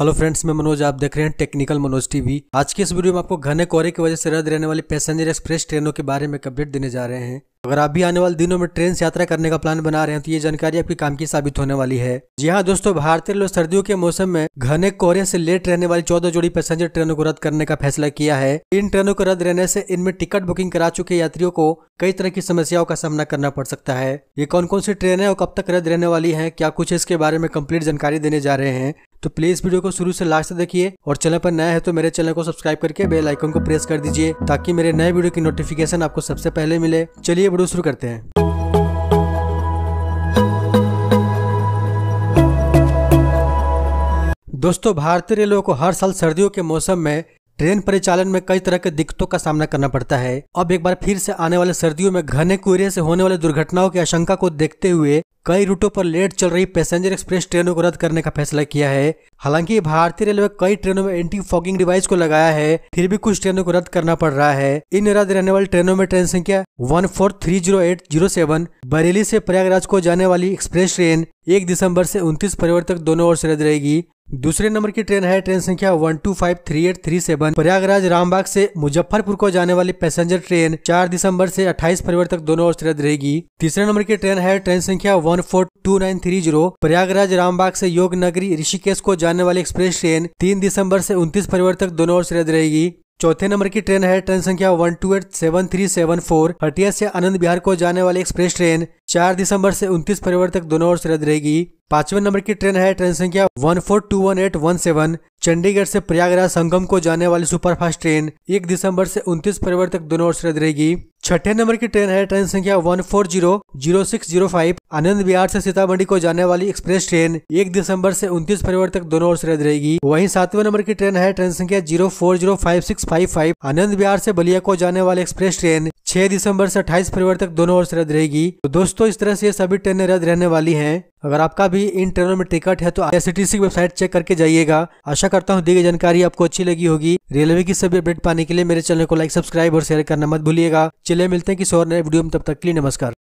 hello friends मैं मनोज आप देख रहे हैं टेक्निकल मनोज टीवी आज की इस वीडियो में आपको घने कोहरे की वजह से रद्द रहने वाली पैसेंजर एक्सप्रेस ट्रेनों के बारे में अपडेट देने जा रहे हैं अगर आप भी आने वाले दिनों में ट्रेन से यात्रा करने का प्लान बना रहे हैं तो ये जानकारी आपकी काम की साबित होने वाली है जी हाँ दोस्तों भारतीय रेलवे सर्दियों के मौसम में घने कोहरे से लेट रहने वाली चौदह जोड़ी पैसेंजर ट्रेनों को रद्द करने का फैसला किया है इन ट्रेनों को रद्द रहने से इनमें टिकट बुकिंग करा चुके यात्रियों को कई तरह की समस्याओं का सामना करना पड़ सकता है ये कौन कौन सी ट्रेन है और कब तक रद्द रहने वाली है क्या कुछ इसके बारे में कम्प्लीट जानकारी देने जा रहे हैं तो प्लीज वीडियो को शुरू से लास्ट तक देखिए और चैनल पर नया है तो मेरे चैनल को सब्सक्राइब करके बेल आइकन को प्रेस कर दीजिए ताकि मेरे नए वीडियो की नोटिफिकेशन आपको सबसे पहले मिले चलिए वीडियो शुरू करते हैं दोस्तों भारतीय रेलवे को हर साल सर्दियों के मौसम में ट्रेन परिचालन में कई तरह के दिक्कतों का सामना करना पड़ता है अब एक बार फिर से आने वाले सर्दियों में घने कोहरे से होने वाले दुर्घटनाओं की आशंका को देखते हुए कई रूटों पर लेट चल रही पैसेंजर एक्सप्रेस ट्रेनों को रद्द करने का फैसला किया है हालांकि भारतीय रेलवे कई ट्रेनों में एंटी फॉगिंग डिवाइस को लगाया है फिर भी कुछ ट्रेनों को रद्द करना पड़ रहा है इन रद्द रहने वाली ट्रेनों में ट्रेन संख्या one four three zero eight zero seven Bareilly से प्रयागराज को जाने वाली एक्सप्रेस ट्रेन एक दिसंबर से उन्तीस फरवरी तक दोनों ओर से रद्द रहेगी दूसरे नंबर की ट्रेन है ट्रेन संख्या one two five three eight three seven Prayagraj Rambagh से मुजफ्फरपुर को जाने वाली पैसेंजर ट्रेन 4 दिसंबर से 28 फरवरी तक दोनों ओर रद्द रहेगी तीसरे नंबर की ट्रेन है ट्रेन संख्या one four two nine three zero Prayagraj Rambagh से योग नगरी ऋषिकेश को जाने वाली एक्सप्रेस ट्रेन तीन दिसंबर से उनतीस फरवरी तक दोनों ओर रद्द रहेगी चौथे नंबर की ट्रेन है ट्रेन संख्या one two eight seven three seven four Hatia से आनंद बिहार को जाने वाली एक्सप्रेस ट्रेन चार दिसंबर से उन्तीस फरवरी तक दोनों ओर से रद्द रहेगी पांचवें नंबर की ट्रेन है ट्रेन संख्या one four two one eight one seven Chandigarh से प्रयागराज संगम को जाने वाली सुपरफास्ट ट्रेन एक दिसंबर से उन्तीस फरवरी तक दोनों ओर से रद्द रहेगी छठे अच्छा, नंबर की ट्रेन है ट्रेन संख्या one four zero zero six zero five Anand Vihar से सीतामढ़ी को जाने वाली एक्सप्रेस ट्रेन एक दिसंबर से उन्तीस फरवरी तक दोनों ओर से रद्द रहेगी वहीं सातवें नंबर की ट्रेन है ट्रेन संख्या zero four zero five six five five Anand Vihar से बलिया को जाने वाली एक्सप्रेस ट्रेन छह दिसंबर से अट्ठाईस फरवरी तक दोनों ओर से रद्द रहेगी तो दोस्तों इस तरह से ये सभी ट्रेनें रद्द रहने वाली हैं अगर आपका भी इन ट्रेनों में टिकट है तो एस की वेबसाइट चेक करके जाइएगा आशा करता हूँ दी गई जानकारी आपको अच्छी लगी होगी रेलवे की सभी अपडेट पाने के लिए मेरे चैनल को लाइक सब्सक्राइब और शेयर करना मत भूलिएगा चलिए मिलते हैं किसी और नए वीडियो में तब तक के लिए नमस्कार